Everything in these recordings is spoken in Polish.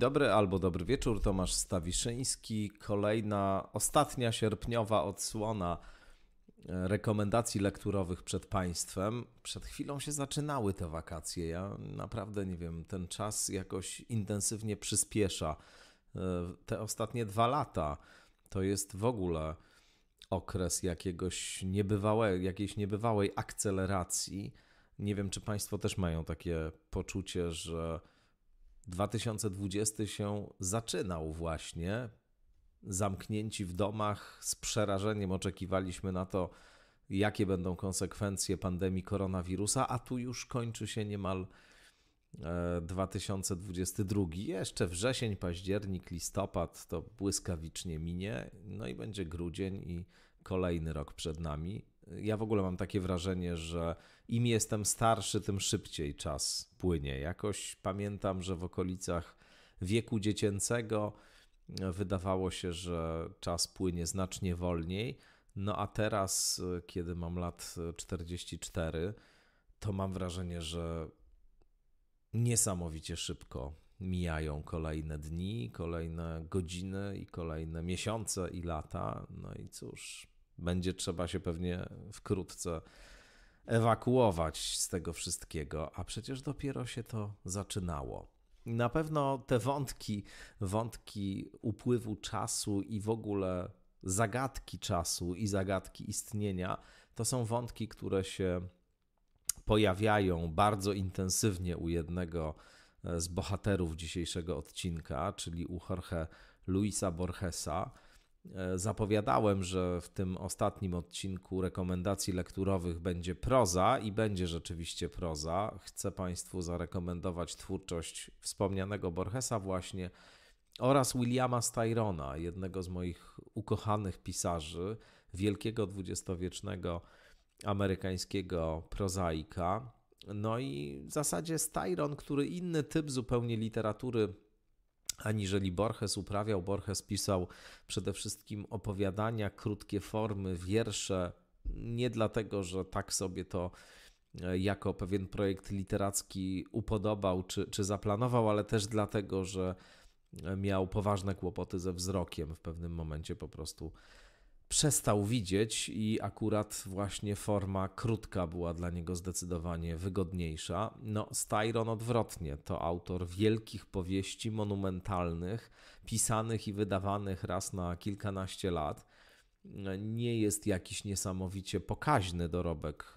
dobry albo dobry wieczór, Tomasz Stawiszyński. Kolejna, ostatnia sierpniowa odsłona e, rekomendacji lekturowych przed Państwem. Przed chwilą się zaczynały te wakacje. Ja naprawdę nie wiem, ten czas jakoś intensywnie przyspiesza. E, te ostatnie dwa lata to jest w ogóle okres jakiegoś niebywałej, jakiejś niebywałej akceleracji. Nie wiem, czy Państwo też mają takie poczucie, że 2020 się zaczynał właśnie. Zamknięci w domach, z przerażeniem oczekiwaliśmy na to, jakie będą konsekwencje pandemii koronawirusa, a tu już kończy się niemal 2022. E, Jeszcze wrzesień, październik, listopad to błyskawicznie minie, no i będzie grudzień i kolejny rok przed nami ja w ogóle mam takie wrażenie, że im jestem starszy, tym szybciej czas płynie. Jakoś pamiętam, że w okolicach wieku dziecięcego e, wydawało się, że czas płynie znacznie wolniej. No a teraz, e, kiedy mam lat 44, e, to mam wrażenie, że niesamowicie szybko mijają kolejne dni, kolejne godziny i kolejne miesiące i lata. No i cóż, będzie trzeba się pewnie wkrótce ewakuować z tego wszystkiego, a przecież dopiero się to zaczynało. Na pewno te wątki, wątki upływu czasu i w ogóle zagadki czasu i zagadki istnienia, to są wątki, które się pojawiają bardzo intensywnie u jednego e, z bohaterów dzisiejszego odcinka, czyli u Jorge Luisa Borgesa. E, zapowiadałem, że w tym ostatnim odcinku rekomendacji lekturowych będzie proza i będzie rzeczywiście proza. Chcę Państwu zarekomendować twórczość wspomnianego Borgesa, właśnie oraz Williama Styrona, jednego z moich ukochanych pisarzy, wielkiego dwudziestowiecznego amerykańskiego prozaika. No i w zasadzie Styron, który inny typ zupełnie literatury aniżeli Borges uprawiał. Borges pisał przede wszystkim opowiadania, krótkie formy, wiersze, nie dlatego, że tak sobie to e, jako pewien projekt literacki upodobał czy, czy zaplanował, ale też dlatego, że e, miał poważne kłopoty ze wzrokiem. W pewnym momencie po prostu przestał widzieć i akurat właśnie forma krótka była dla niego zdecydowanie wygodniejsza. No, Styron odwrotnie, to autor wielkich powieści monumentalnych, pisanych i wydawanych raz na kilkanaście lat. Nie jest jakiś niesamowicie pokaźny dorobek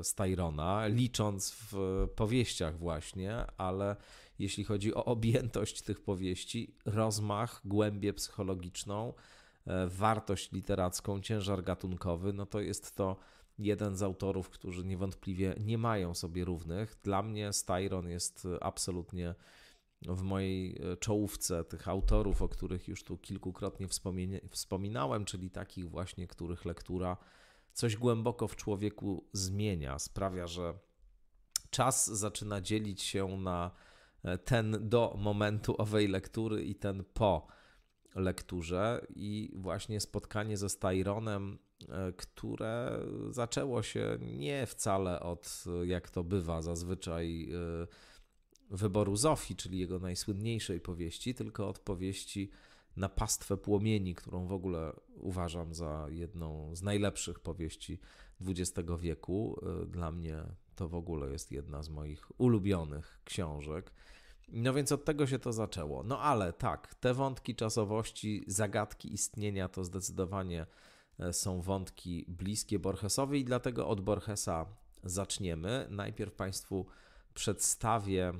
e, Styrona, licząc w powieściach, właśnie, ale jeśli chodzi o objętość tych powieści, rozmach, głębię psychologiczną, E, wartość literacką, ciężar gatunkowy, no to jest to jeden z autorów, którzy niewątpliwie nie mają sobie równych. Dla mnie Styron jest absolutnie w mojej e, czołówce tych autorów, o których już tu kilkukrotnie wspominałem, czyli takich właśnie, których lektura coś głęboko w człowieku zmienia, sprawia, że czas zaczyna dzielić się na e, ten do momentu owej lektury i ten po lekturze i właśnie spotkanie ze Styronem, e, które zaczęło się nie wcale od, jak to bywa zazwyczaj, e, wyboru Zofii, czyli jego najsłynniejszej powieści, tylko od powieści na pastwę płomieni, którą w ogóle uważam za jedną z najlepszych powieści XX wieku. E, dla mnie to w ogóle jest jedna z moich ulubionych książek. No więc od tego się to zaczęło. No ale tak, te wątki czasowości, zagadki istnienia to zdecydowanie e, są wątki bliskie Borgesowi i dlatego od Borgesa zaczniemy. Najpierw Państwu przedstawię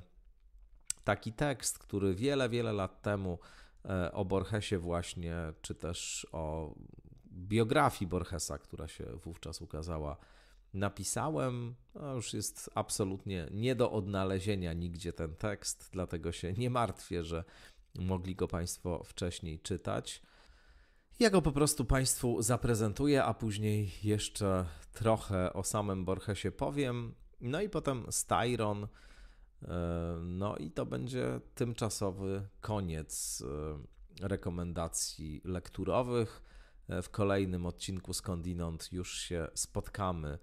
taki tekst, który wiele, wiele lat temu e, o Borgesie właśnie, czy też o biografii Borgesa, która się wówczas ukazała napisałem. No już jest absolutnie nie do odnalezienia nigdzie ten tekst, dlatego się nie martwię, że mogli go Państwo wcześniej czytać. Ja go po prostu Państwu zaprezentuję, a później jeszcze trochę o samym Borgesie powiem. No i potem Styron. E, no i to będzie tymczasowy koniec e, rekomendacji lekturowych. E, w kolejnym odcinku skądinąd już się spotkamy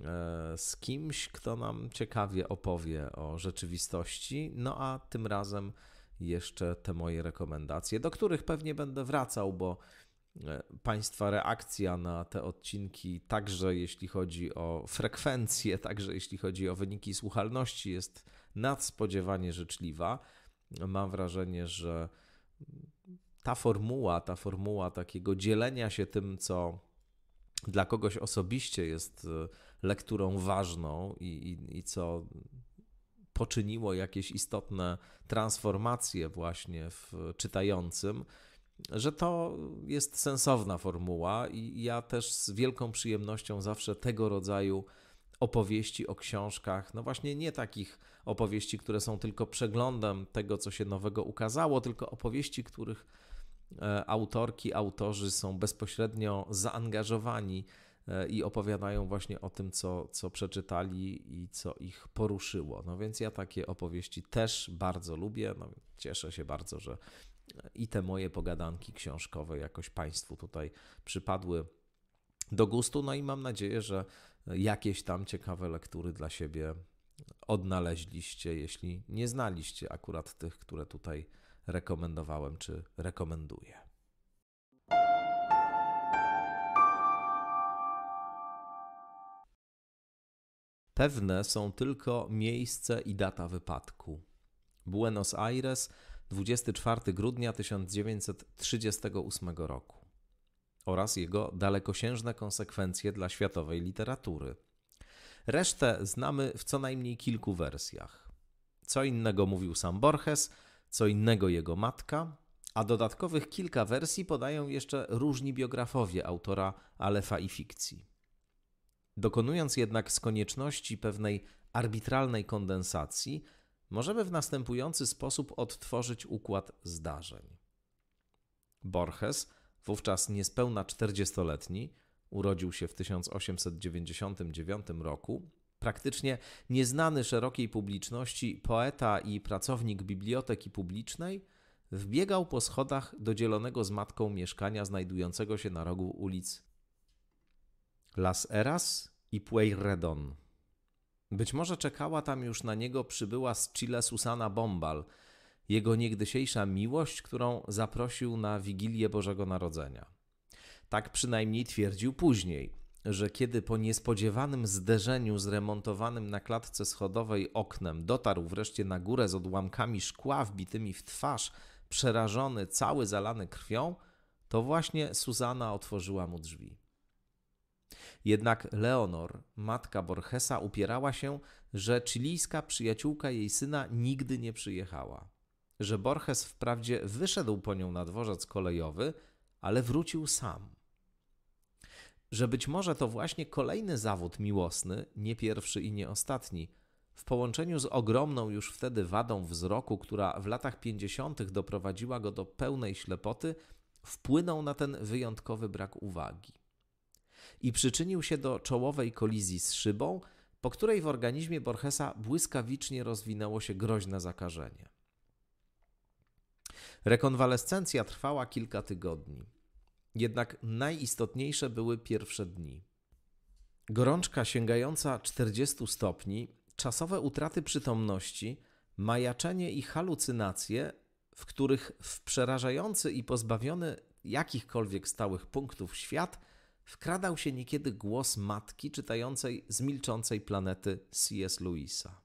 E, z kimś, kto nam ciekawie opowie o rzeczywistości. No a tym razem jeszcze te moje rekomendacje, do których pewnie będę wracał, bo e, Państwa reakcja na te odcinki, także jeśli chodzi o frekwencję, także jeśli chodzi o wyniki słuchalności, jest nadspodziewanie życzliwa. Mam wrażenie, że ta formuła, ta formuła takiego dzielenia się tym, co dla kogoś osobiście jest e, lekturą ważną i, i, i co poczyniło jakieś istotne transformacje właśnie w czytającym, że to jest sensowna formuła i ja też z wielką przyjemnością zawsze tego rodzaju opowieści o książkach, no właśnie nie takich opowieści, które są tylko przeglądem tego, co się nowego ukazało, tylko opowieści, których e, autorki, autorzy są bezpośrednio zaangażowani E, i opowiadają właśnie o tym, co, co przeczytali i co ich poruszyło. No więc ja takie opowieści też bardzo lubię. No, cieszę się bardzo, że e, i te moje pogadanki książkowe jakoś Państwu tutaj przypadły do gustu. No i mam nadzieję, że jakieś tam ciekawe lektury dla siebie odnaleźliście, jeśli nie znaliście akurat tych, które tutaj rekomendowałem czy rekomenduję. Pewne są tylko miejsce i data wypadku. Buenos Aires, 24 grudnia 1938 roku oraz jego dalekosiężne konsekwencje dla światowej literatury. Resztę znamy w co najmniej kilku wersjach. Co innego mówił sam Borges, co innego jego matka, a dodatkowych kilka wersji podają jeszcze różni biografowie autora Alefa i fikcji. Dokonując jednak z konieczności pewnej arbitralnej kondensacji, możemy w następujący sposób odtworzyć układ zdarzeń. Borges, wówczas niespełna 40-letni, urodził się w 1899 roku, praktycznie nieznany szerokiej publiczności poeta i pracownik biblioteki publicznej, wbiegał po schodach do dzielonego z matką mieszkania znajdującego się na rogu ulic Las Eras i Pueyrredon. Być może czekała tam już na niego przybyła z Chile Susana Bombal, jego niegdysiejsza miłość, którą zaprosił na Wigilię Bożego Narodzenia. Tak przynajmniej twierdził później, że kiedy po niespodziewanym zderzeniu z remontowanym na klatce schodowej oknem dotarł wreszcie na górę z odłamkami szkła wbitymi w twarz, przerażony, cały zalany krwią, to właśnie Susana otworzyła mu drzwi. Jednak Leonor, matka Borgesa, upierała się, że chilijska przyjaciółka jej syna nigdy nie przyjechała. Że Borges wprawdzie wyszedł po nią na dworzec kolejowy, ale wrócił sam. Że być może to właśnie kolejny zawód miłosny, nie pierwszy i nie ostatni, w połączeniu z ogromną już wtedy wadą wzroku, która w latach 50. doprowadziła go do pełnej ślepoty, wpłynął na ten wyjątkowy brak uwagi i przyczynił się do czołowej kolizji z szybą, po której w organizmie Borgesa błyskawicznie rozwinęło się groźne zakażenie. Rekonwalescencja trwała kilka tygodni. Jednak najistotniejsze były pierwsze dni. Gorączka sięgająca 40 stopni, czasowe utraty przytomności, majaczenie i halucynacje, w których w przerażający i pozbawiony jakichkolwiek stałych punktów świat wkradał się niekiedy głos matki czytającej z milczącej planety C.S. Lewisa.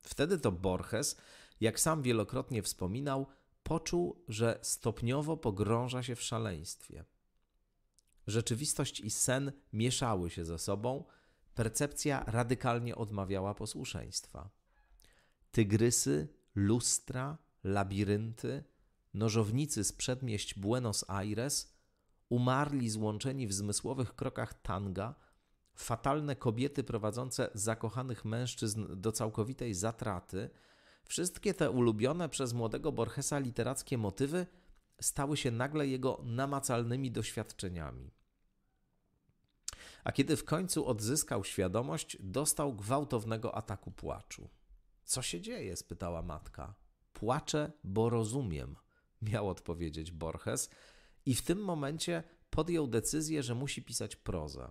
Wtedy to Borges, jak sam wielokrotnie wspominał, poczuł, że stopniowo pogrąża się w szaleństwie. Rzeczywistość i sen mieszały się ze sobą, percepcja radykalnie odmawiała posłuszeństwa. Tygrysy, lustra, labirynty, nożownicy z przedmieść Buenos Aires – umarli złączeni w zmysłowych krokach tanga, fatalne kobiety prowadzące zakochanych mężczyzn do całkowitej zatraty, wszystkie te ulubione przez młodego Borgesa literackie motywy stały się nagle jego namacalnymi doświadczeniami. A kiedy w końcu odzyskał świadomość, dostał gwałtownego ataku płaczu. Co się dzieje? spytała matka. Płaczę, bo rozumiem, miał odpowiedzieć Borges, i w tym momencie podjął decyzję, że musi pisać prozę.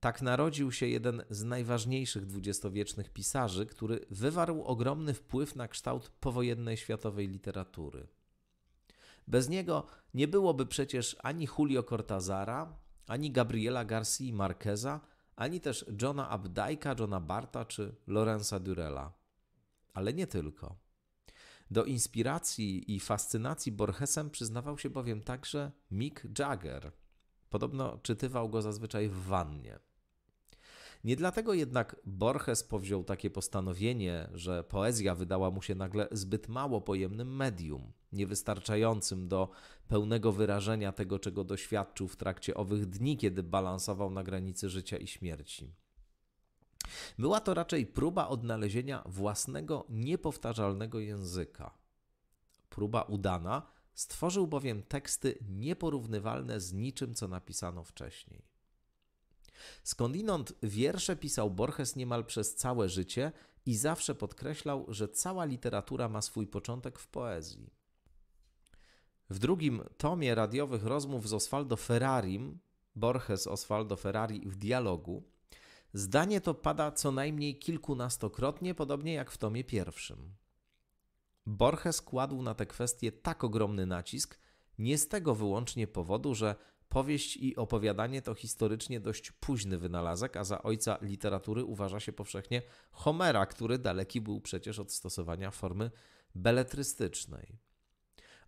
Tak narodził się jeden z najważniejszych dwudziestowiecznych pisarzy, który wywarł ogromny wpływ na kształt powojennej światowej literatury. Bez niego nie byłoby przecież ani Julio Cortazara, ani Gabriela Garcia Marqueza, ani też Johna Abdajka, Johna Barta czy Lorenza Durella. Ale nie tylko. Do inspiracji i fascynacji Borgesem przyznawał się bowiem także Mick Jagger. Podobno czytywał go zazwyczaj w wannie. Nie dlatego jednak Borges powziął takie postanowienie, że poezja wydała mu się nagle zbyt mało pojemnym medium, niewystarczającym do pełnego wyrażenia tego, czego doświadczył w trakcie owych dni, kiedy balansował na granicy życia i śmierci. Była to raczej próba odnalezienia własnego niepowtarzalnego języka. Próba udana, stworzył bowiem teksty nieporównywalne z niczym, co napisano wcześniej. Skądinąd wiersze pisał Borges niemal przez całe życie i zawsze podkreślał, że cała literatura ma swój początek w poezji. W drugim tomie radiowych rozmów z Osvaldo Ferrarim, Borges Osvaldo Ferrari w dialogu, Zdanie to pada co najmniej kilkunastokrotnie, podobnie jak w tomie pierwszym. Borges kładł na tę kwestię tak ogromny nacisk, nie z tego wyłącznie powodu, że powieść i opowiadanie to historycznie dość późny wynalazek, a za ojca literatury uważa się powszechnie Homera, który daleki był przecież od stosowania formy beletrystycznej.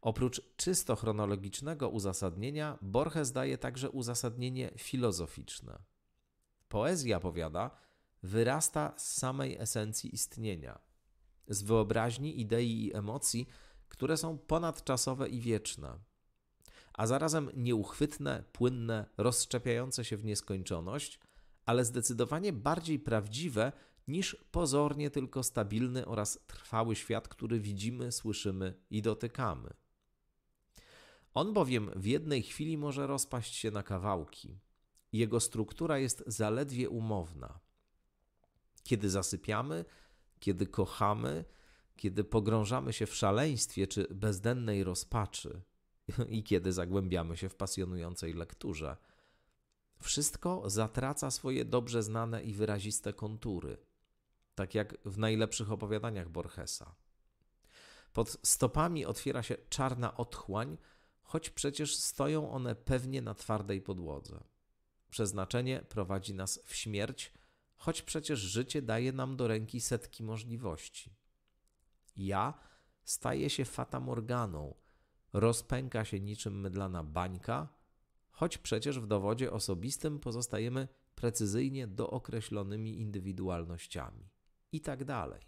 Oprócz czysto chronologicznego uzasadnienia, Borges daje także uzasadnienie filozoficzne. Poezja, powiada, wyrasta z samej esencji istnienia, z wyobraźni, idei i emocji, które są ponadczasowe i wieczne, a zarazem nieuchwytne, płynne, rozszczepiające się w nieskończoność, ale zdecydowanie bardziej prawdziwe niż pozornie tylko stabilny oraz trwały świat, który widzimy, słyszymy i dotykamy. On bowiem w jednej chwili może rozpaść się na kawałki, jego struktura jest zaledwie umowna. Kiedy zasypiamy, kiedy kochamy, kiedy pogrążamy się w szaleństwie czy bezdennej rozpaczy i kiedy zagłębiamy się w pasjonującej lekturze, wszystko zatraca swoje dobrze znane i wyraziste kontury, tak jak w najlepszych opowiadaniach Borgesa. Pod stopami otwiera się czarna otchłań, choć przecież stoją one pewnie na twardej podłodze. Przeznaczenie prowadzi nas w śmierć, choć przecież życie daje nam do ręki setki możliwości. Ja staję się fatamorganą, rozpęka się niczym mydlana bańka, choć przecież w dowodzie osobistym pozostajemy precyzyjnie dookreślonymi indywidualnościami. I tak dalej.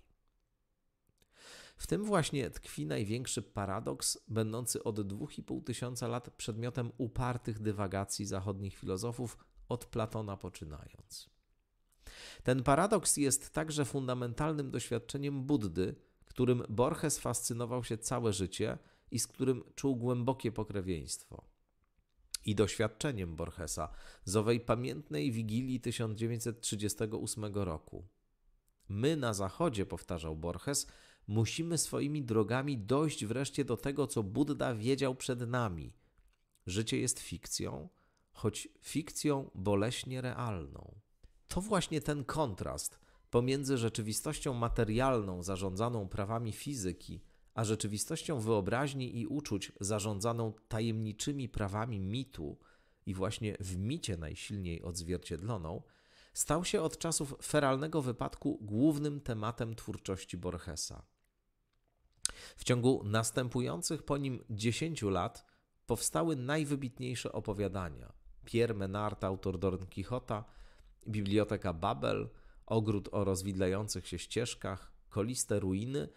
W tym właśnie tkwi największy paradoks, będący od 2,5 tysiąca lat przedmiotem upartych dywagacji zachodnich filozofów od Platona poczynając. Ten paradoks jest także fundamentalnym doświadczeniem Buddy, którym Borges fascynował się całe życie i z którym czuł głębokie pokrewieństwo. I doświadczeniem Borgesa z owej pamiętnej wigilii 1938 roku. My na Zachodzie, powtarzał Borges, musimy swoimi drogami dojść wreszcie do tego, co Buddha wiedział przed nami. Życie jest fikcją, choć fikcją boleśnie realną. To właśnie ten kontrast pomiędzy rzeczywistością materialną zarządzaną prawami fizyki, a rzeczywistością wyobraźni i uczuć zarządzaną tajemniczymi prawami mitu i właśnie w micie najsilniej odzwierciedloną, stał się od czasów feralnego wypadku głównym tematem twórczości Borgesa. W ciągu następujących po nim 10 lat powstały najwybitniejsze opowiadania, Pierre Menard, autor Don Quixota, Biblioteka Babel, Ogród o rozwidlających się ścieżkach, Koliste ruiny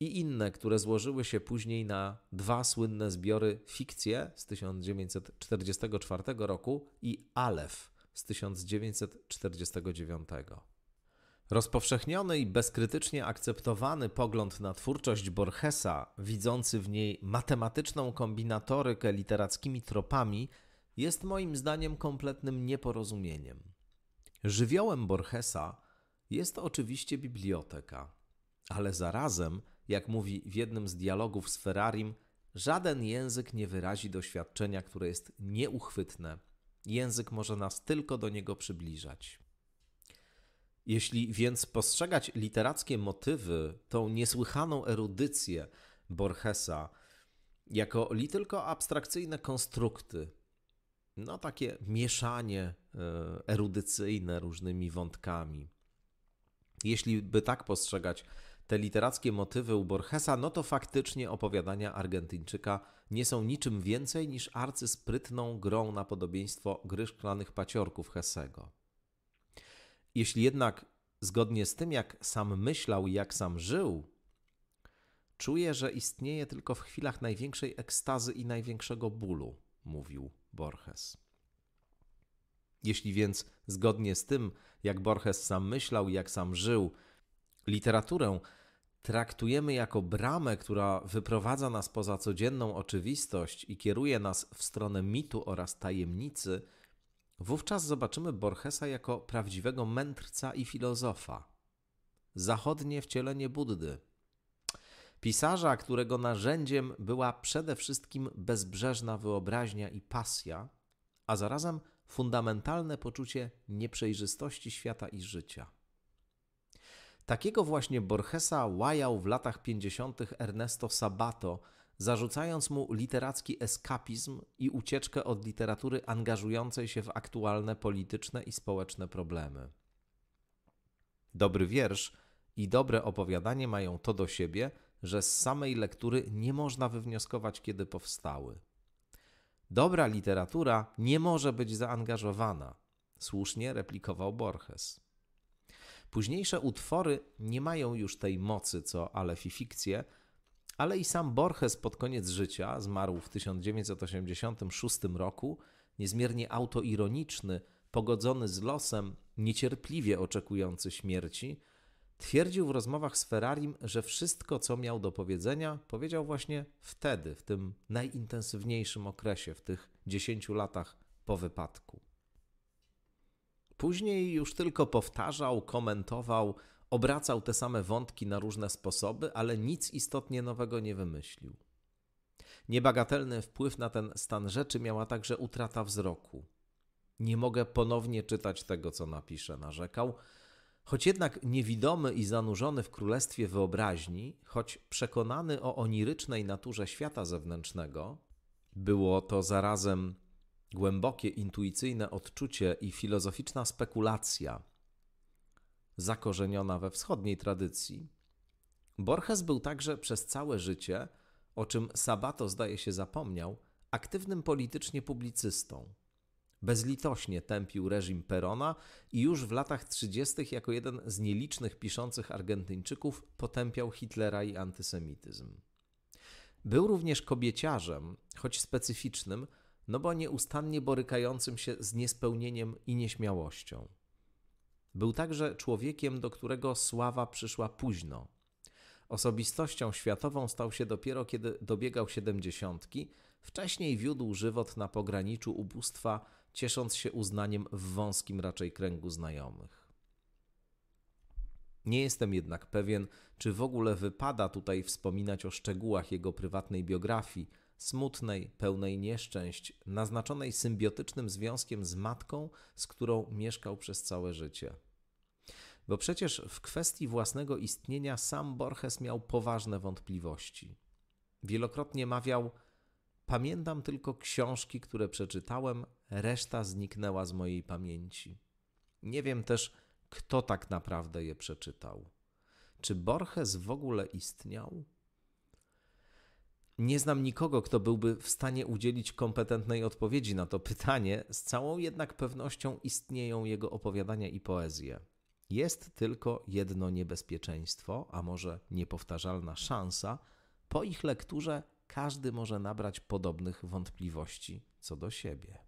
i inne, które złożyły się później na dwa słynne zbiory Fikcje z 1944 roku i Alef z 1949. Rozpowszechniony i bezkrytycznie akceptowany pogląd na twórczość Borgesa, widzący w niej matematyczną kombinatorykę literackimi tropami, jest moim zdaniem kompletnym nieporozumieniem. Żywiołem Borgesa jest oczywiście biblioteka, ale zarazem, jak mówi w jednym z dialogów z Ferrarim, żaden język nie wyrazi doświadczenia, które jest nieuchwytne. Język może nas tylko do niego przybliżać. Jeśli więc postrzegać literackie motywy, tą niesłychaną erudycję Borgesa, jako li tylko abstrakcyjne konstrukty, no takie mieszanie e, erudycyjne różnymi wątkami. Jeśli by tak postrzegać te literackie motywy u Borgesa, no to faktycznie opowiadania Argentyńczyka nie są niczym więcej niż arcysprytną grą na podobieństwo gry szklanych paciorków Hesego. Jeśli jednak zgodnie z tym, jak sam myślał i jak sam żył, czuję, że istnieje tylko w chwilach największej ekstazy i największego bólu, mówił Borges. Jeśli więc, zgodnie z tym, jak Borges sam myślał i jak sam żył, literaturę traktujemy jako bramę, która wyprowadza nas poza codzienną oczywistość i kieruje nas w stronę mitu oraz tajemnicy, wówczas zobaczymy Borgesa jako prawdziwego mędrca i filozofa. Zachodnie wcielenie Buddy, Pisarza, którego narzędziem była przede wszystkim bezbrzeżna wyobraźnia i pasja, a zarazem fundamentalne poczucie nieprzejrzystości świata i życia. Takiego właśnie Borgesa łajał w latach 50. Ernesto Sabato, zarzucając mu literacki eskapizm i ucieczkę od literatury angażującej się w aktualne polityczne i społeczne problemy. Dobry wiersz i dobre opowiadanie mają to do siebie, że z samej lektury nie można wywnioskować, kiedy powstały. Dobra literatura nie może być zaangażowana, słusznie replikował Borges. Późniejsze utwory nie mają już tej mocy, co Alef i fikcje, ale i sam Borges pod koniec życia, zmarł w 1986 roku, niezmiernie autoironiczny, pogodzony z losem, niecierpliwie oczekujący śmierci, Twierdził w rozmowach z Ferrarim, że wszystko, co miał do powiedzenia, powiedział właśnie wtedy, w tym najintensywniejszym okresie, w tych 10 latach po wypadku. Później już tylko powtarzał, komentował, obracał te same wątki na różne sposoby, ale nic istotnie nowego nie wymyślił. Niebagatelny wpływ na ten stan rzeczy miała także utrata wzroku. Nie mogę ponownie czytać tego, co napiszę, narzekał Choć jednak niewidomy i zanurzony w królestwie wyobraźni, choć przekonany o onirycznej naturze świata zewnętrznego, było to zarazem głębokie intuicyjne odczucie i filozoficzna spekulacja zakorzeniona we wschodniej tradycji. Borges był także przez całe życie, o czym Sabato zdaje się zapomniał, aktywnym politycznie publicystą. Bezlitośnie tępił reżim Perona i już w latach 30. jako jeden z nielicznych piszących Argentyńczyków potępiał Hitlera i antysemityzm. Był również kobieciarzem, choć specyficznym, no bo nieustannie borykającym się z niespełnieniem i nieśmiałością. Był także człowiekiem, do którego sława przyszła późno. Osobistością światową stał się dopiero, kiedy dobiegał siedemdziesiątki, wcześniej wiódł żywot na pograniczu ubóstwa ciesząc się uznaniem w wąskim raczej kręgu znajomych. Nie jestem jednak pewien, czy w ogóle wypada tutaj wspominać o szczegółach jego prywatnej biografii, smutnej, pełnej nieszczęść, naznaczonej symbiotycznym związkiem z matką, z którą mieszkał przez całe życie. Bo przecież w kwestii własnego istnienia sam Borges miał poważne wątpliwości. Wielokrotnie mawiał: Pamiętam tylko książki, które przeczytałem, reszta zniknęła z mojej pamięci. Nie wiem też, kto tak naprawdę je przeczytał. Czy Borges w ogóle istniał? Nie znam nikogo, kto byłby w stanie udzielić kompetentnej odpowiedzi na to pytanie, z całą jednak pewnością istnieją jego opowiadania i poezje. Jest tylko jedno niebezpieczeństwo, a może niepowtarzalna szansa, po ich lekturze każdy może nabrać podobnych wątpliwości co do siebie.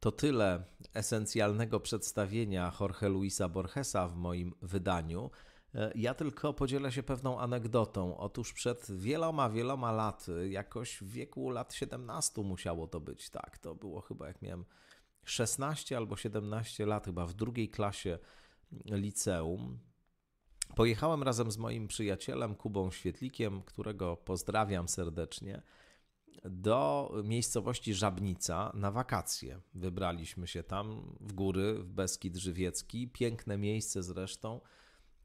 To tyle esencjalnego przedstawienia Jorge Luisa Borgesa w moim wydaniu. E, ja tylko podzielę się pewną anegdotą. Otóż przed wieloma, wieloma laty, jakoś w wieku lat 17 musiało to być, tak, to było chyba jak miałem 16 albo 17 lat, chyba w drugiej klasie liceum. Pojechałem razem z moim przyjacielem Kubą Świetlikiem, którego pozdrawiam serdecznie do miejscowości Żabnica na wakacje. Wybraliśmy się tam w góry, w Beskid Żywiecki, piękne miejsce zresztą,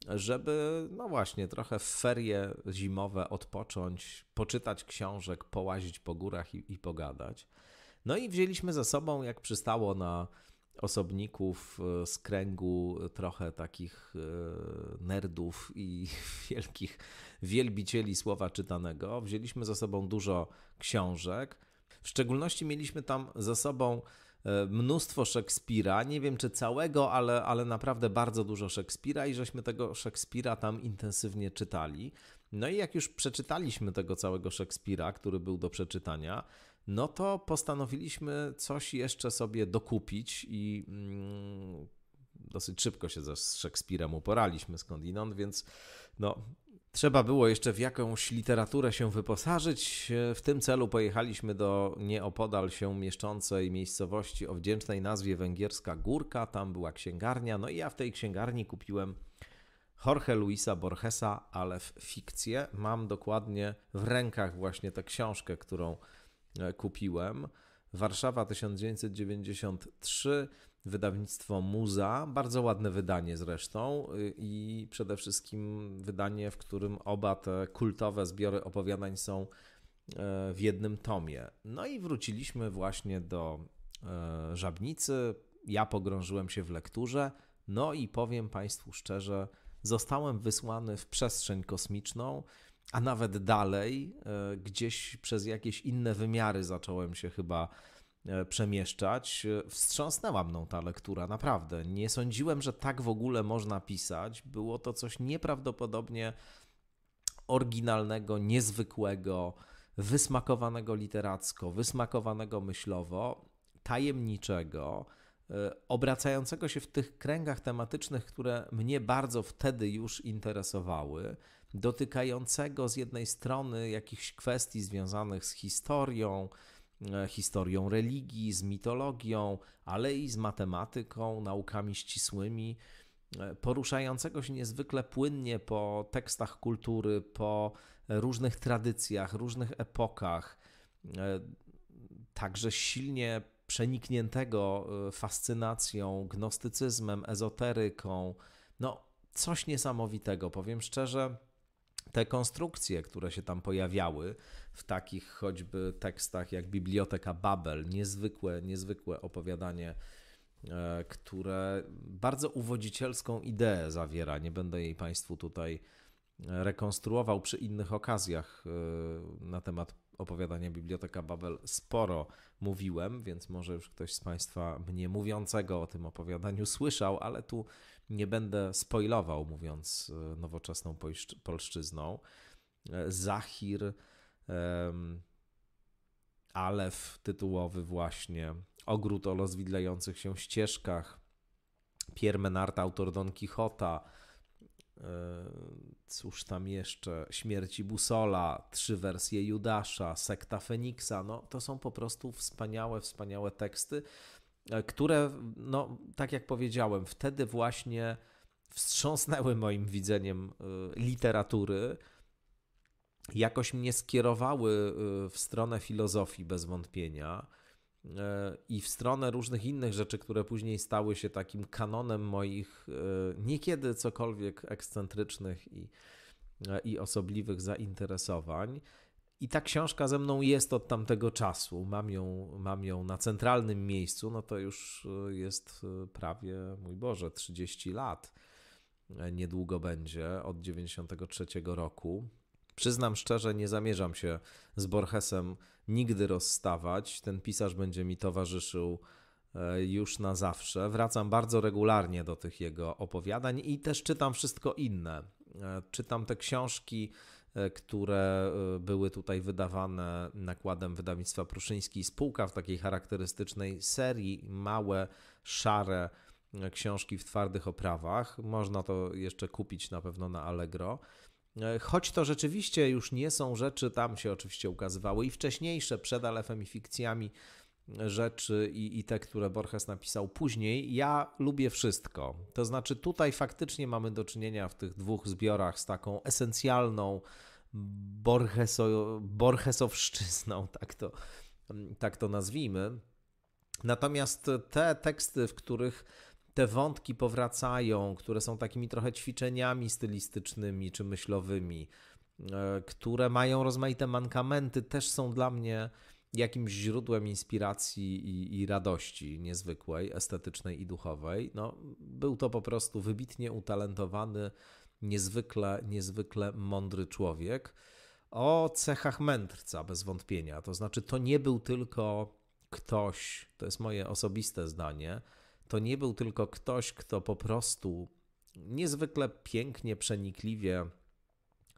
żeby, no właśnie, trochę w ferie zimowe odpocząć, poczytać książek, połazić po górach i, i pogadać. No i wzięliśmy ze sobą, jak przystało na osobników e, z kręgu trochę takich e, nerdów i wielkich wielbicieli słowa czytanego. Wzięliśmy ze sobą dużo książek. W szczególności mieliśmy tam ze sobą e, mnóstwo Szekspira, nie wiem czy całego, ale, ale naprawdę bardzo dużo Szekspira i żeśmy tego Szekspira tam intensywnie czytali. No i jak już przeczytaliśmy tego całego Szekspira, który był do przeczytania, no to postanowiliśmy coś jeszcze sobie dokupić i mm, dosyć szybko się ze Szekspirem uporaliśmy skądinąd, więc no, Trzeba było jeszcze w jakąś literaturę się wyposażyć. E, w tym celu pojechaliśmy do nieopodal się mieszczącej miejscowości o wdzięcznej nazwie Węgierska Górka. Tam była księgarnia. No i ja w tej księgarni kupiłem Jorge Luisa Borgesa, ale w fikcję. Mam dokładnie w rękach właśnie tę książkę, którą e, kupiłem. Warszawa 1993, wydawnictwo Muza. Bardzo ładne wydanie zresztą y, i przede wszystkim wydanie, w którym oba te kultowe zbiory opowiadań są e, w jednym tomie. No i wróciliśmy właśnie do e, Żabnicy. Ja pogrążyłem się w lekturze. No i powiem Państwu szczerze, zostałem wysłany w przestrzeń kosmiczną a nawet dalej, e, gdzieś przez jakieś inne wymiary zacząłem się chyba e, przemieszczać. E, wstrząsnęła mną ta lektura, naprawdę. Nie sądziłem, że tak w ogóle można pisać. Było to coś nieprawdopodobnie oryginalnego, niezwykłego, wysmakowanego literacko, wysmakowanego myślowo, tajemniczego obracającego się w tych kręgach tematycznych, które mnie bardzo wtedy już interesowały dotykającego z jednej strony jakichś kwestii związanych z historią, e, historią religii, z mitologią, ale i z matematyką, naukami ścisłymi, e, poruszającego się niezwykle płynnie po tekstach kultury, po różnych tradycjach, różnych epokach, e, także silnie przenikniętego fascynacją, gnostycyzmem, ezoteryką. No, coś niesamowitego, powiem szczerze te konstrukcje, które się tam pojawiały w takich choćby tekstach jak Biblioteka Babel, niezwykłe, niezwykłe opowiadanie, e, które bardzo uwodzicielską ideę zawiera. Nie będę jej Państwu tutaj e, rekonstruował przy innych okazjach e, na temat opowiadania Biblioteka Babel. Sporo mówiłem, więc może już ktoś z Państwa mnie mówiącego o tym opowiadaniu słyszał, ale tu nie będę spoilował, mówiąc e, nowoczesną polszczyzną. E, Zachir, Alef tytułowy właśnie, Ogród o rozwidlających się ścieżkach, Pierre Menard, autor Don Quixota, e, cóż tam jeszcze, Śmierci Busola, trzy wersje Judasza, Sekta Feniksa, no to są po prostu wspaniałe, wspaniałe teksty, E, które, no, tak jak powiedziałem, wtedy właśnie wstrząsnęły moim widzeniem e, literatury, jakoś mnie skierowały e, w stronę filozofii bez wątpienia i w stronę różnych innych rzeczy, które później stały się takim kanonem moich niekiedy cokolwiek ekscentrycznych i, i osobliwych zainteresowań. I ta książka ze mną jest od tamtego czasu. Mam ją, mam ją na centralnym miejscu, no to już y, jest y, prawie, mój Boże, 30 lat. E, niedługo będzie, od 93 roku. Przyznam szczerze, nie zamierzam się z Borgesem nigdy rozstawać. Ten pisarz będzie mi towarzyszył e, już na zawsze. Wracam bardzo regularnie do tych jego opowiadań i też czytam wszystko inne. E, czytam te książki E, które e, były tutaj wydawane nakładem wydawnictwa Pruszyński Spółka w takiej charakterystycznej serii, małe, szare e, książki w twardych oprawach. Można to jeszcze kupić na pewno na Allegro. Choć to rzeczywiście już nie są rzeczy, tam się oczywiście ukazywały i wcześniejsze, przed Alefem i fikcjami, rzeczy i, i te, które Borges napisał później. Ja lubię wszystko. To znaczy, tutaj faktycznie mamy do czynienia w tych dwóch zbiorach z taką esencjalną Borgeso, Borgesowszczyzną, tak to, tak to nazwijmy. Natomiast te teksty, w których te wątki powracają, które są takimi trochę ćwiczeniami stylistycznymi czy myślowymi, e, które mają rozmaite mankamenty, też są dla mnie jakimś źródłem inspiracji i, i, radości niezwykłej, estetycznej i duchowej. No, był to po prostu wybitnie utalentowany, niezwykle, niezwykle mądry człowiek o cechach mędrca bez wątpienia. To znaczy, to nie był tylko ktoś, to jest moje osobiste zdanie, to nie był tylko ktoś, kto po prostu niezwykle pięknie, przenikliwie,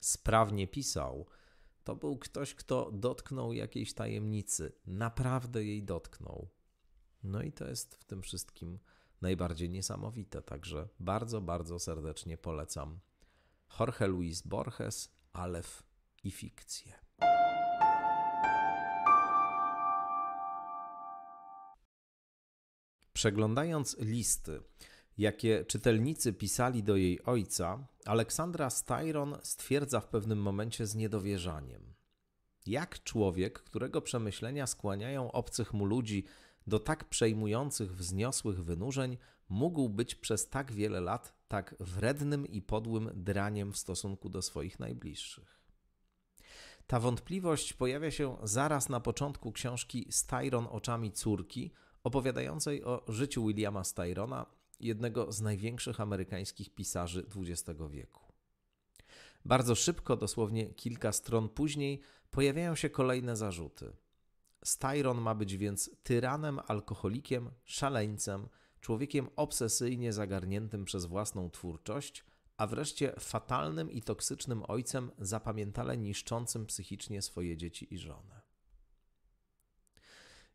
sprawnie pisał to był ktoś, kto dotknął jakiejś tajemnicy, naprawdę jej dotknął. No i to jest w tym wszystkim najbardziej niesamowite, także bardzo, bardzo serdecznie polecam Jorge Luis Borges, Alef i fikcję. Przeglądając listy, jakie czytelnicy pisali do jej ojca, Aleksandra Styron stwierdza w pewnym momencie z niedowierzaniem. Jak człowiek, którego przemyślenia skłaniają obcych mu ludzi do tak przejmujących, wzniosłych wynurzeń, mógł być przez tak wiele lat tak wrednym i podłym draniem w stosunku do swoich najbliższych? Ta wątpliwość pojawia się zaraz na początku książki Styron oczami córki, opowiadającej o życiu Williama Styrona jednego z największych amerykańskich pisarzy XX wieku. Bardzo szybko, dosłownie kilka stron później, pojawiają się kolejne zarzuty. Styron ma być więc tyranem, alkoholikiem, szaleńcem, człowiekiem obsesyjnie zagarniętym przez własną twórczość, a wreszcie fatalnym i toksycznym ojcem zapamiętale niszczącym psychicznie swoje dzieci i żonę.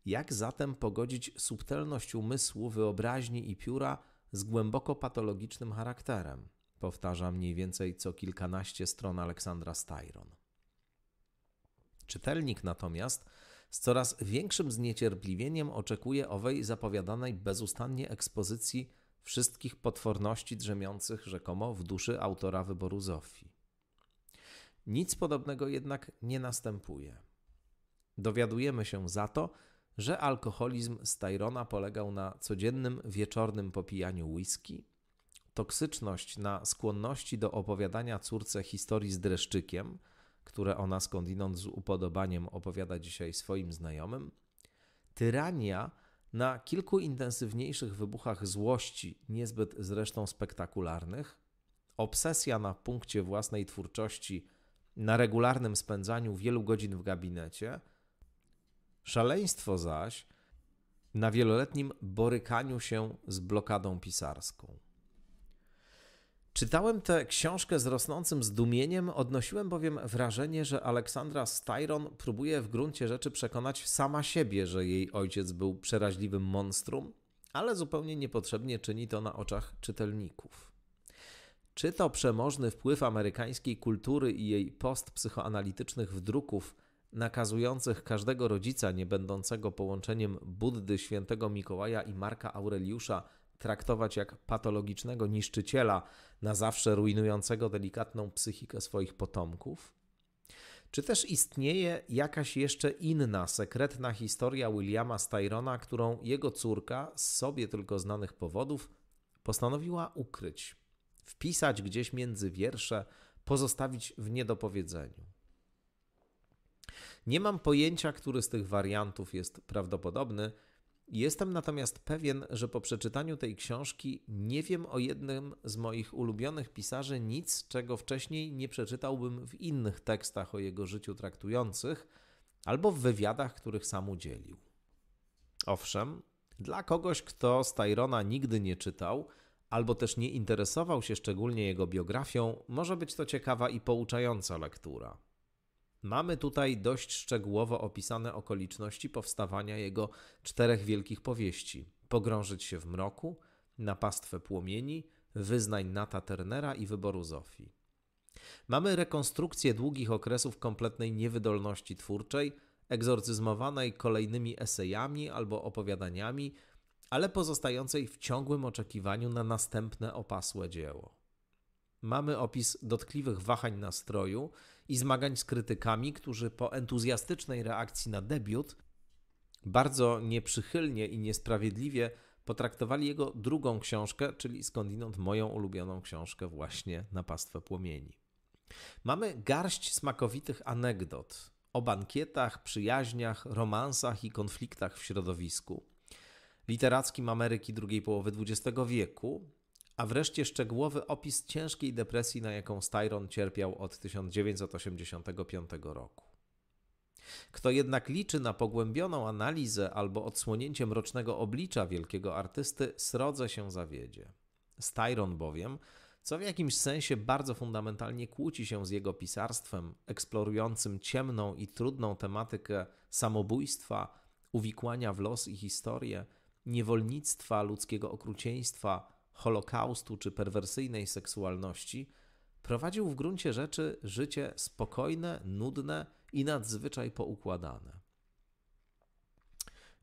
Jak zatem pogodzić subtelność umysłu, wyobraźni i pióra z głęboko patologicznym charakterem, powtarza mniej więcej co kilkanaście stron Aleksandra Styron. Czytelnik natomiast z coraz większym zniecierpliwieniem oczekuje owej zapowiadanej bezustannie ekspozycji wszystkich potworności drzemiących rzekomo w duszy autora wyboru Zofii. Nic podobnego jednak nie następuje. Dowiadujemy się za to, że alkoholizm Styrona polegał na codziennym wieczornym popijaniu whisky, toksyczność na skłonności do opowiadania córce historii z dreszczykiem, które ona skądinąd z upodobaniem opowiada dzisiaj swoim znajomym, tyrania na kilku intensywniejszych wybuchach złości, niezbyt zresztą spektakularnych, obsesja na punkcie własnej twórczości, na regularnym spędzaniu wielu godzin w gabinecie – Szaleństwo zaś na wieloletnim borykaniu się z blokadą pisarską. Czytałem tę książkę z rosnącym zdumieniem, odnosiłem bowiem wrażenie, że Aleksandra Styron próbuje w gruncie rzeczy przekonać sama siebie, że jej ojciec był przeraźliwym monstrum, ale zupełnie niepotrzebnie czyni to na oczach czytelników. Czy to przemożny wpływ amerykańskiej kultury i jej postpsychoanalitycznych wdruków nakazujących każdego rodzica niebędącego połączeniem Buddy świętego Mikołaja i Marka Aureliusza traktować jak patologicznego niszczyciela, na zawsze rujnującego delikatną psychikę swoich potomków? Czy też istnieje jakaś jeszcze inna, sekretna historia Williama Styrona, którą jego córka z sobie tylko znanych powodów postanowiła ukryć, wpisać gdzieś między wiersze, pozostawić w niedopowiedzeniu? Nie mam pojęcia, który z tych wariantów jest prawdopodobny. Jestem natomiast pewien, że po przeczytaniu tej książki nie wiem o jednym z moich ulubionych pisarzy nic, czego wcześniej nie przeczytałbym w innych tekstach o jego życiu traktujących albo w wywiadach, których sam udzielił. Owszem, dla kogoś, kto Styrona nigdy nie czytał, albo też nie interesował się szczególnie jego biografią, może być to ciekawa i pouczająca lektura. Mamy tutaj dość szczegółowo opisane okoliczności powstawania jego czterech wielkich powieści: Pogrążyć się w mroku, napastwę płomieni, Wyznań Nata Turnera i Wyboru Zofii. Mamy rekonstrukcję długich okresów kompletnej niewydolności twórczej, egzorcyzmowanej kolejnymi esejami albo opowiadaniami, ale pozostającej w ciągłym oczekiwaniu na następne opasłe dzieło. Mamy opis dotkliwych wahań nastroju i zmagań z krytykami, którzy po entuzjastycznej reakcji na debiut bardzo nieprzychylnie i niesprawiedliwie potraktowali jego drugą książkę, czyli skądinąd moją ulubioną książkę właśnie na pastwę płomieni. Mamy garść smakowitych anegdot o bankietach, przyjaźniach, romansach i konfliktach w środowisku literackim Ameryki drugiej połowy XX wieku, a wreszcie szczegółowy opis ciężkiej depresji, na jaką Styron cierpiał od 1985 roku. Kto jednak liczy na pogłębioną analizę albo odsłonięcie mrocznego oblicza wielkiego artysty, srodze się zawiedzie. Styron bowiem, co w jakimś sensie bardzo fundamentalnie kłóci się z jego pisarstwem, eksplorującym ciemną i trudną tematykę samobójstwa, uwikłania w los i historię, niewolnictwa, ludzkiego okrucieństwa, Holokaustu czy perwersyjnej seksualności, prowadził w gruncie rzeczy życie spokojne, nudne i nadzwyczaj poukładane.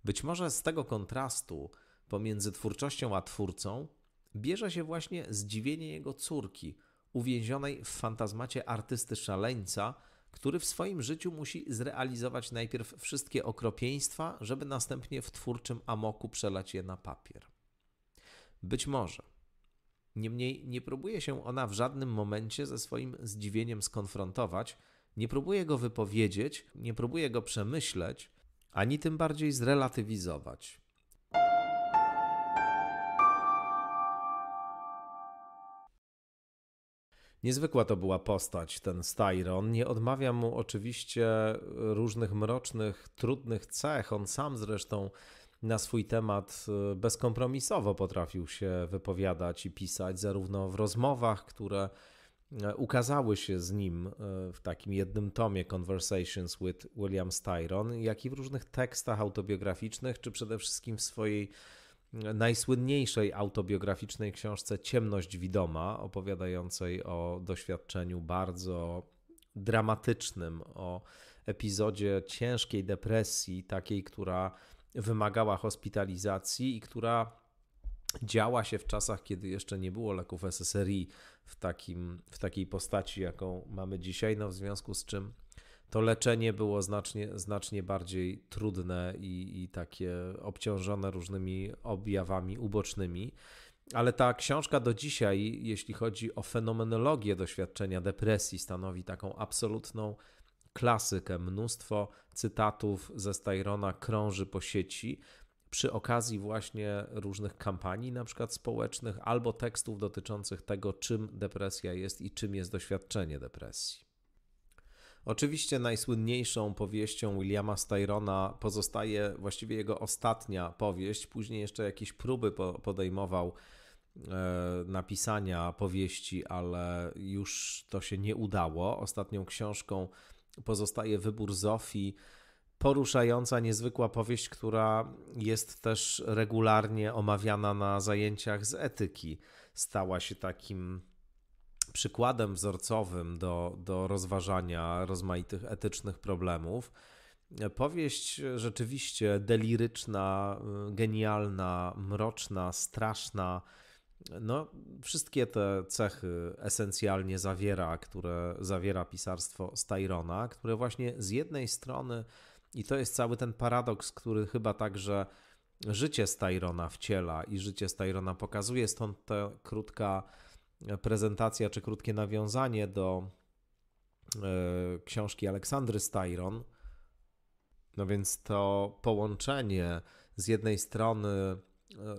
Być może z tego kontrastu pomiędzy twórczością a twórcą bierze się właśnie zdziwienie jego córki, uwięzionej w fantazmacie artysty szaleńca, który w swoim życiu musi zrealizować najpierw wszystkie okropieństwa, żeby następnie w twórczym amoku przelać je na papier. Być może. Niemniej nie próbuje się ona w żadnym momencie ze swoim zdziwieniem skonfrontować, nie próbuje go wypowiedzieć, nie próbuje go przemyśleć, ani tym bardziej zrelatywizować. Niezwykła to była postać, ten Styron. Nie odmawiam mu oczywiście różnych mrocznych, trudnych cech. On sam zresztą na swój temat y, bezkompromisowo potrafił się wypowiadać i pisać, zarówno w rozmowach, które y, ukazały się z nim y, w takim jednym tomie Conversations with William Styron, jak i w różnych tekstach autobiograficznych, czy przede wszystkim w swojej najsłynniejszej autobiograficznej książce Ciemność Widoma, opowiadającej o doświadczeniu bardzo dramatycznym, o epizodzie ciężkiej depresji, takiej, która wymagała hospitalizacji i która działa się w czasach, kiedy jeszcze nie było leków SSRI w, takim, w takiej postaci, jaką mamy dzisiaj, no w związku z czym to leczenie było znacznie, znacznie bardziej trudne i, i takie obciążone różnymi objawami ubocznymi. Ale ta książka do dzisiaj, jeśli chodzi o fenomenologię doświadczenia depresji, stanowi taką absolutną klasykę. Mnóstwo cytatów ze Styrona krąży po sieci przy okazji właśnie różnych kampanii, na przykład społecznych, albo tekstów dotyczących tego, czym depresja jest i czym jest doświadczenie depresji. Oczywiście najsłynniejszą powieścią Williama Styrona pozostaje właściwie jego ostatnia powieść. Później jeszcze jakieś próby podejmował e, napisania powieści, ale już to się nie udało. Ostatnią książką pozostaje wybór Zofii. Poruszająca, niezwykła powieść, która jest też regularnie omawiana na zajęciach z etyki. Stała się takim przykładem wzorcowym do, do rozważania rozmaitych etycznych problemów. Powieść rzeczywiście deliryczna, genialna, mroczna, straszna no, wszystkie te cechy esencjalnie zawiera, które zawiera pisarstwo Styrona, które właśnie z jednej strony, i to jest cały ten paradoks, który chyba także życie Styrona wciela i życie Styrona pokazuje, stąd ta krótka prezentacja czy krótkie nawiązanie do e, książki Aleksandry Styron. No więc to połączenie z jednej strony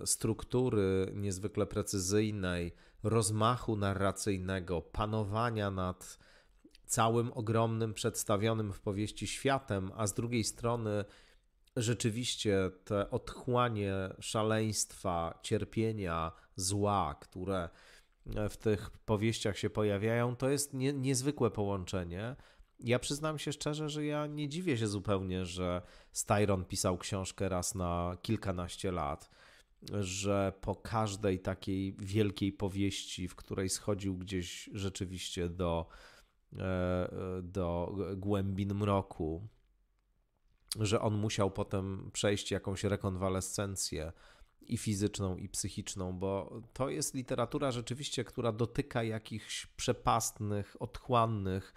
E, struktury niezwykle precyzyjnej, rozmachu narracyjnego, panowania nad całym ogromnym, przedstawionym w powieści światem, a z drugiej strony rzeczywiście te otchłanie szaleństwa, cierpienia, zła, które e, w tych powieściach się pojawiają, to jest nie, niezwykłe połączenie. Ja przyznam się szczerze, że ja nie dziwię się zupełnie, że Styron pisał książkę raz na kilkanaście lat że po każdej takiej wielkiej powieści, w której schodził gdzieś rzeczywiście do, e, do głębin mroku, że on musiał potem przejść jakąś rekonwalescencję i fizyczną, i psychiczną, bo to jest literatura rzeczywiście, która dotyka jakichś przepastnych, otchłannych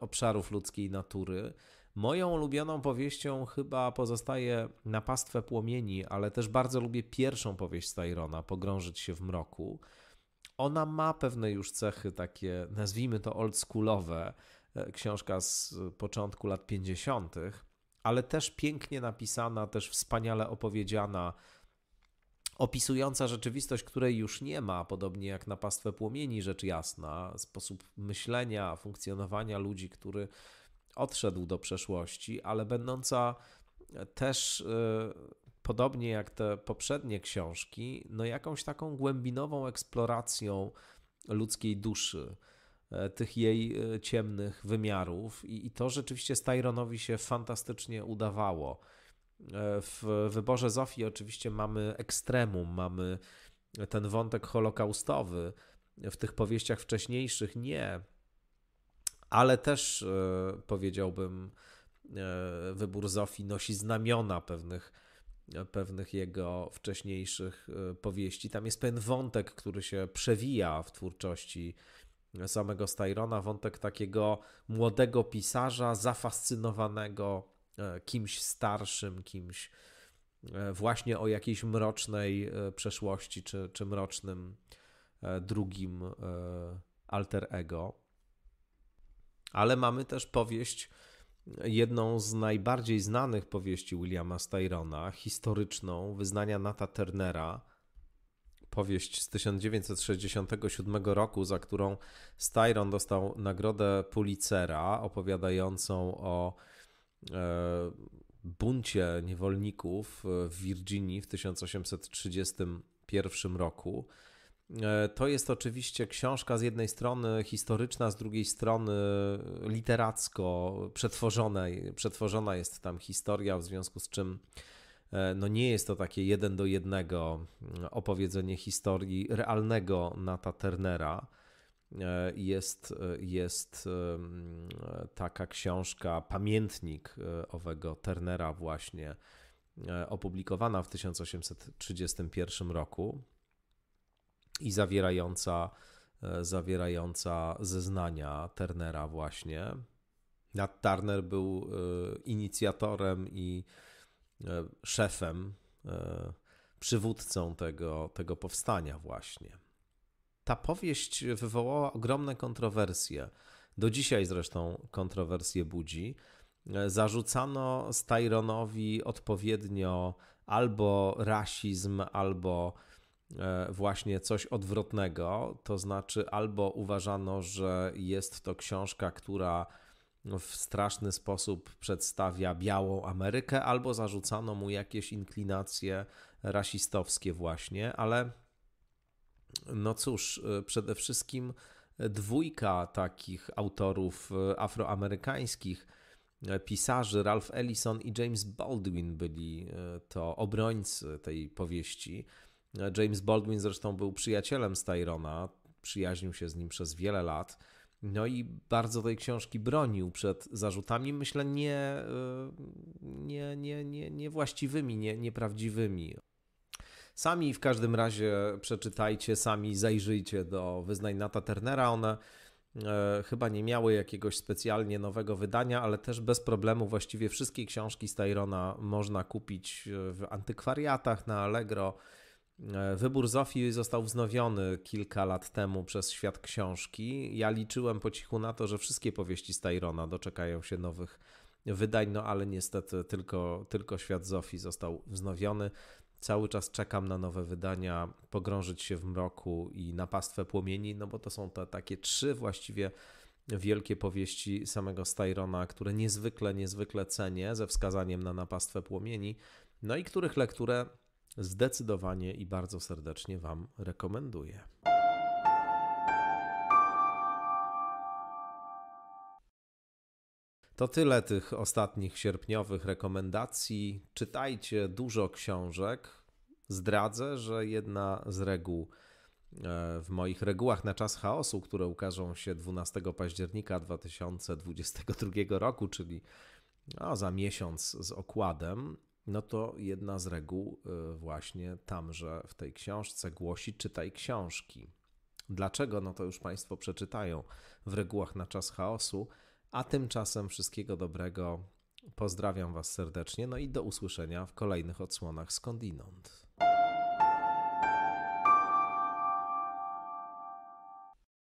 obszarów ludzkiej natury Moją ulubioną powieścią chyba pozostaje Napastwę płomieni, ale też bardzo lubię pierwszą powieść Styrona, Pogrążyć się w mroku. Ona ma pewne już cechy takie, nazwijmy to oldschoolowe, e, książka z początku lat 50., ale też pięknie napisana, też wspaniale opowiedziana, opisująca rzeczywistość, której już nie ma, podobnie jak Napastwę płomieni, rzecz jasna, sposób myślenia, funkcjonowania ludzi, który odszedł do przeszłości, ale będąca też y, podobnie jak te poprzednie książki, no jakąś taką głębinową eksploracją ludzkiej duszy, e, tych jej e, ciemnych wymiarów i, i to rzeczywiście Styronowi się fantastycznie udawało. E, w wyborze Zofii oczywiście mamy ekstremum, mamy ten wątek holokaustowy. W tych powieściach wcześniejszych nie, ale też e, powiedziałbym, e, wybór Zofii nosi znamiona pewnych, e, pewnych jego wcześniejszych powieści. Tam jest pewien wątek, który się przewija w twórczości samego Styrona, wątek takiego młodego pisarza zafascynowanego kimś starszym, kimś właśnie o jakiejś mrocznej przeszłości czy, czy mrocznym drugim alter ego ale mamy też powieść, jedną z najbardziej znanych powieści Williama Styrona, historyczną, wyznania Nata Turnera, powieść z 1967 roku, za którą Styron dostał nagrodę Pulitzera, opowiadającą o e, buncie niewolników w Virginii w 1831 roku. E, to jest oczywiście książka z jednej strony historyczna, z drugiej strony e, literacko przetworzona, przetworzona jest tam historia, w związku z czym e, no nie jest to takie jeden do jednego opowiedzenie historii realnego Nata Turnera. Jest, jest taka książka, pamiętnik owego Turnera właśnie, opublikowana w 1831 roku i zawierająca, e, zawierająca zeznania Turnera właśnie. Nat Turner był e, inicjatorem i e, szefem, przywódcą tego, tego powstania właśnie. Ta powieść wywołała ogromne kontrowersje. Do dzisiaj zresztą kontrowersje budzi. Zarzucano Styronowi odpowiednio albo rasizm, albo E, właśnie coś odwrotnego, to znaczy albo uważano, że jest to książka, która w straszny sposób przedstawia białą Amerykę, albo zarzucano mu jakieś inklinacje rasistowskie, właśnie, ale no cóż, e, przede wszystkim dwójka takich autorów e, afroamerykańskich, pisarzy Ralph Ellison i James Baldwin byli to obrońcy tej powieści. James Baldwin zresztą był przyjacielem Styrona, przyjaźnił się z nim przez wiele lat. No i bardzo tej książki bronił przed zarzutami, myślę, nie, y, nie, nie, nie, niewłaściwymi, nie, nieprawdziwymi. Sami w każdym razie przeczytajcie, sami zajrzyjcie do wyznań Nata Turnera. One e, chyba nie miały jakiegoś specjalnie nowego wydania, ale też bez problemu właściwie wszystkie książki Styrona można kupić w antykwariatach na Allegro. E, wybór Zofii został wznowiony kilka lat temu przez świat książki. Ja liczyłem po cichu na to, że wszystkie powieści Styrona doczekają się nowych wydań, no ale niestety tylko, tylko świat Zofii został wznowiony. Cały czas czekam na nowe wydania, pogrążyć się w mroku i na pastwę płomieni, no bo to są te takie trzy właściwie wielkie powieści samego Styrona, które niezwykle, niezwykle cenię, ze wskazaniem na napastwę płomieni, no i których lekturę zdecydowanie i bardzo serdecznie Wam rekomenduję. To tyle tych ostatnich sierpniowych rekomendacji. Czytajcie dużo książek. Zdradzę, że jedna z reguł e, w moich regułach na czas chaosu, które ukażą się 12 października 2022 roku, czyli no, za miesiąc z okładem, no to jedna z reguł y, właśnie tamże w tej książce głosi czytaj książki. Dlaczego? No to już Państwo przeczytają w regułach na czas chaosu, a tymczasem wszystkiego dobrego. Pozdrawiam Was serdecznie, no i do usłyszenia w kolejnych odsłonach skądinąd.